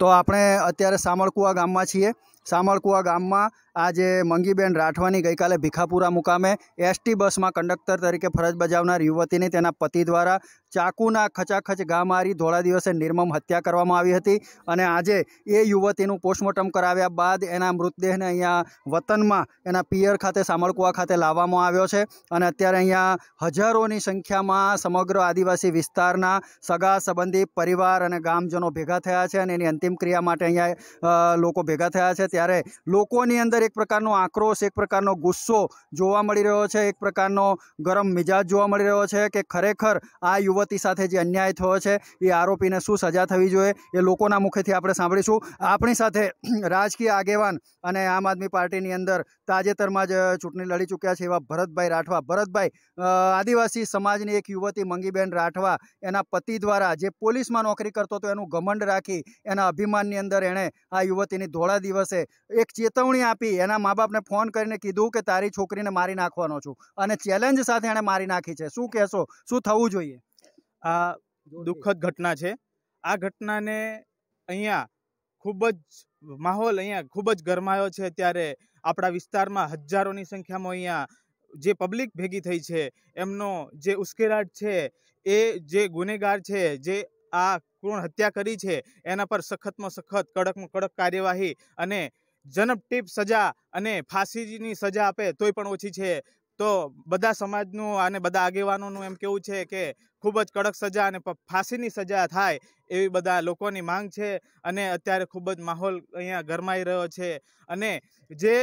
તો આપણે અત્યારે સામળકુવા ગામમાં છીએ સામળકુવા ગામમાં આજે મંગીબેન રાઠવાની ગઈકાલે ભીખાપુરા મુકામે એસટી બસમાં કંડક્ટર તરીકે ફરજ બજાવનાર યુવતીને તેના પતિ દ્વારા ચાકુના ખચાખચ ઘા મારી ધોળા દિવસે નિર્મમ હત્યા કરવામાં આવી હતી અને આજે એ યુવતીનું પોસ્ટમોર્ટમ કરાવ્યા બાદ એના મૃતદેહને અહીંયા વતનમાં એના પિયર ખાતે સામળકુવા ખાતે લાવવામાં આવ્યો છે અને અત્યારે અહીંયા હજારોની સંખ્યામાં સમગ્ર આદિવાસી વિસ્તારના સગા સંબંધી પરિવાર અને ગામજનો ભેગા થયા છે અને એની અંતિમ ક્રિયા માટે અહીંયા લોકો ભેગા થયા છે ત્યારે લોકોની અંદર અંદર એક પ્રકારનો આક્રોશ એક પ્રકારનો ગુસ્સો જોવા મળી રહ્યો છે એક પ્રકારનો ગરમ મિજાજ જોવા મળી રહ્યો છે કે ખરેખર આ યુવતી સાથે જે અન્યાય થયો છે એ આરોપીને શું સજા થવી જોઈએ એ લોકોના મુખેથી આપણે સાંભળીશું આપણી સાથે રાજકીય આગેવાન અને આમ આદમી પાર્ટીની અંદર તાજેતરમાં જ ચૂંટણી લડી ચૂક્યા છે એવા ભરતભાઈ રાઠવા ભરતભાઈ આદિવાસી સમાજની એક યુવતી મંગીબેન રાઠવા એના પતિ દ્વારા જે પોલીસમાં નોકરી કરતો હતો એનું ઘમંડ રાખી એના અભિમાનની અંદર એણે આ યુવતીની ધોળા દિવસે એક ચેતવણી આપી નથી એના મા બાપને ફોન કરીને કીધું કે તારી છોકરીને મારી નાખવાનો છું અને ચેલેન્જ સાથે એણે મારી નાખી છે શું કહેશો શું થવું જોઈએ આ દુઃખદ ઘટના છે આ ઘટનાને અહીંયા ખૂબ જ માહોલ અહીંયા ખૂબ જ ગરમાયો છે ત્યારે આપણા વિસ્તારમાં હજારોની સંખ્યામાં અહીંયા જે પબ્લિક ભેગી થઈ છે એમનો જે ઉશ્કેરાટ છે એ જે ગુનેગાર છે જે આ ક્રૂર હત્યા કરી છે એના પર સખતમાં સખત કડકમાં કડક કાર્યવાહી અને જનપટીપ સજા અને ફાંસીની સજા આપે તોય પણ ઓછી છે તો બધા સમાજનું અને બધા આગેવાનોનું એમ કેવું છે કે ખૂબ જ કડક સજા અને ફાંસીની સજા થાય એવી બધા લોકોની માંગ છે અને અત્યારે ખૂબ જ માહોલ અહીંયા ગરમાઈ રહ્યો છે અને જે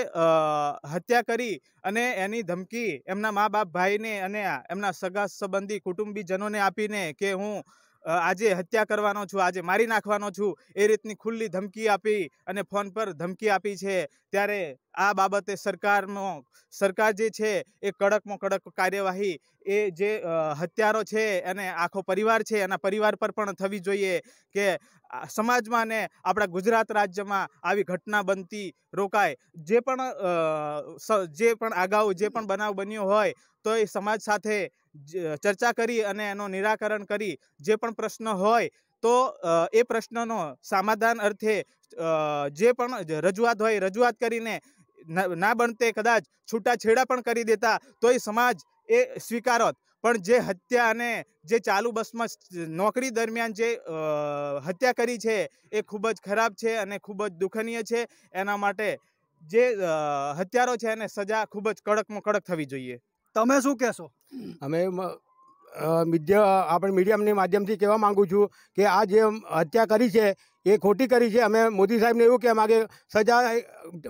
હત્યા કરી અને એની ધમકી એમના મા બાપ ભાઈને અને એમના સગા સંબંધી કુટુંબીજનોને આપીને કે હું આજે હત્યા કરવાનો છું આજે મારી નાખવાનો છું એ રીતની ખુલ્લી ધમકી આપી અને ફોન પર ધમકી આપી છે ત્યારે આ બાબતે સરકારનો સરકાર જે છે એ કડકમાં કડક કાર્યવાહી એ જે હત્યારો છે અને આખો પરિવાર છે એના પરિવાર પર પણ થવી જોઈએ કે સમાજમાં ને આપણા ગુજરાત રાજ્યમાં આવી ઘટના બનતી રોકાય જે પણ જે પણ આગાઉ જે પણ બનાવ બન્યો હોય તો એ સમાજ સાથે ચર્ચા કરી અને એનો નિરાકરણ કરી જે પણ પ્રશ્ન હોય તો એ પ્રશ્નનો સમાધાન અર્થે જે પણ રજૂઆત હોય રજૂઆત કરીને ના બનતે કદાચ છૂટાછેડા પણ કરી દેતા તોય સમાજ એ સ્વીકારત પણ જે હત્યા અને જે ચાલુ બસમાં નોકરી દરમિયાન જે હત્યા કરી છે એ ખૂબ જ ખરાબ છે અને ખૂબ જ દુઃખનીય છે એના માટે જે હત્યારો છે એને સજા ખૂબ જ કડકમાં કડક થવી જોઈએ તમે શું કહેશો અમે મીડિયા આપણે મીડિયાની માધ્યમથી કહેવા માગું છું કે આ જે હત્યા કરી છે એ ખોટી કરી છે અમે મોદી સાહેબને એવું કહેવા માગે સજા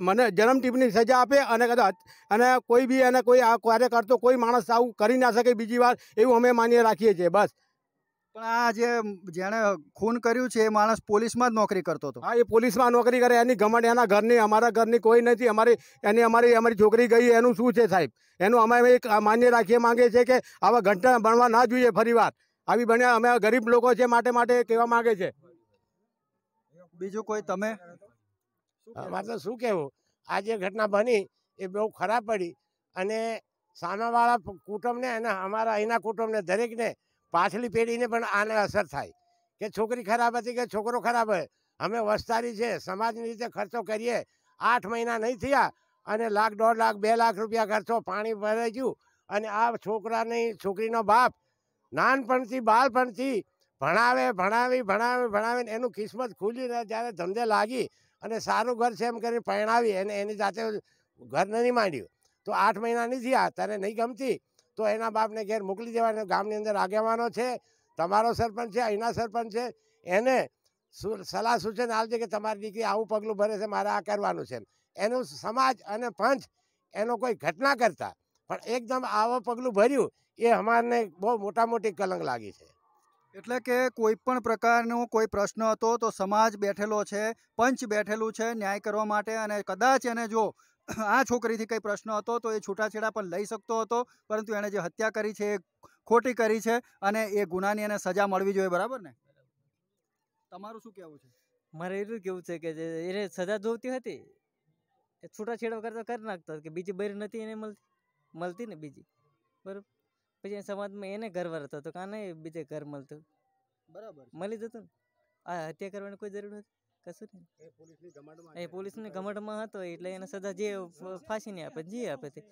મને જન્મ ટીપની સજા આપે અને કદાચ અને કોઈ બી અને કોઈ આ કાર્ય કરતો કોઈ માણસ આવું કરી ના શકે બીજી વાર એવું અમે માન્ય રાખીએ છીએ બસ પણ આ જે જેણે ખૂન કર્યું છે એ માણસ પોલીસમાં જ નોકરી કરતો હતો હા એ પોલીસમાં નોકરી કરે એની ઘમંડ એના ઘરની અમારા ઘરની કોઈ નથી અમારી એની અમારી અમારી છોકરી ગઈ એનું શું છે સાહેબ એનું અમે એક માન્ય રાખીએ માગે છે કે આવા ઘંટા બનવા ના જોઈએ ફરીવાર આવી બન્યા અમે ગરીબ લોકો છે માટે માટે કહેવા માગે છે બીજું કોઈ તમે મારે શું કહેવું આ જે ઘટના બની એ બહુ ખરાબ પડી અને સામેવાળા કુટુંબને અને અમારા અહીંના કુટુંબને દરેકને પાછલી પેઢીને પણ આને અસર થાય કે છોકરી ખરાબ હતી કે છોકરો ખરાબ હોય અમે વસ્તારી છે સમાજની રીતે ખર્ચો કરીએ આઠ મહિના નહીં થયા અને લાખ દોઢ લાખ બે લાખ રૂપિયા ખર્ચો પાણી ભરાઈ ગયું અને આ છોકરાની છોકરીનો બાપ નાનપણથી બાળપણથી ભણાવે ભણાવી ભણાવે ભણાવીને એનું કિસ્મત ખુલી રહે જ્યારે ધંધે લાગી અને સારું ઘર છે એમ કરીને પરણાવી એને એની જાતે ઘર નહીં માંડ્યું તો આઠ મહિના નહીં થયા તારે નહીં ગમતી તો એના બાપને ઘેર મોકલી દેવાને ગામની અંદર આગેવાનો છે તમારો સરપંચ છે અહીંના સરપંચ છે એને સલાહ સૂચન આવજે કે તમારી દીકરી આવું પગલું ભરે છે મારે આ કરવાનું છે એનું સમાજ અને પંચ એનો કોઈ ઘટના કરતા પણ એકદમ આવો પગલું ભર્યું એ અમારને બહુ મોટા મોટી કલંક લાગી છે એટલે કે કોઈ પણ પ્રકારનો કોઈ પ્રશ્ન હતો તો સમાજ બેઠેલો છે પંચ બેઠેલું છે ન્યાય કરવા માટે અને કદાચ એને જો આ છોકરીથી કંઈ પ્રશ્ન હતો તો એ છૂટાછેડા પણ લઈ શકતો હતો પરંતુ એણે જે હત્યા કરી છે એ ખોટી કરી છે અને એ ગુનાની એને સજા મળવી જોઈએ બરાબર ને તમારું શું કહેવું છે મારે એટલું કેવું છે કે એને સજા જોતી હતી એ છૂટાછેડા કરતા કરી નાખતા કે બીજી બૈર નથી એને મળતી મળતી ને બીજી બરાબર પછી સમાજમાં એને ઘર વરતો હતો કાં બીજે ઘર મળતું બરાબર મળી જતું ને આ હત્યા કરવાની કોઈ જરૂર હતી કશું નહીં એ પોલીસની ઘમંડમાં હતો એટલે એને સજા જે ફાંસી ફાંસીની આપે જે આપે તે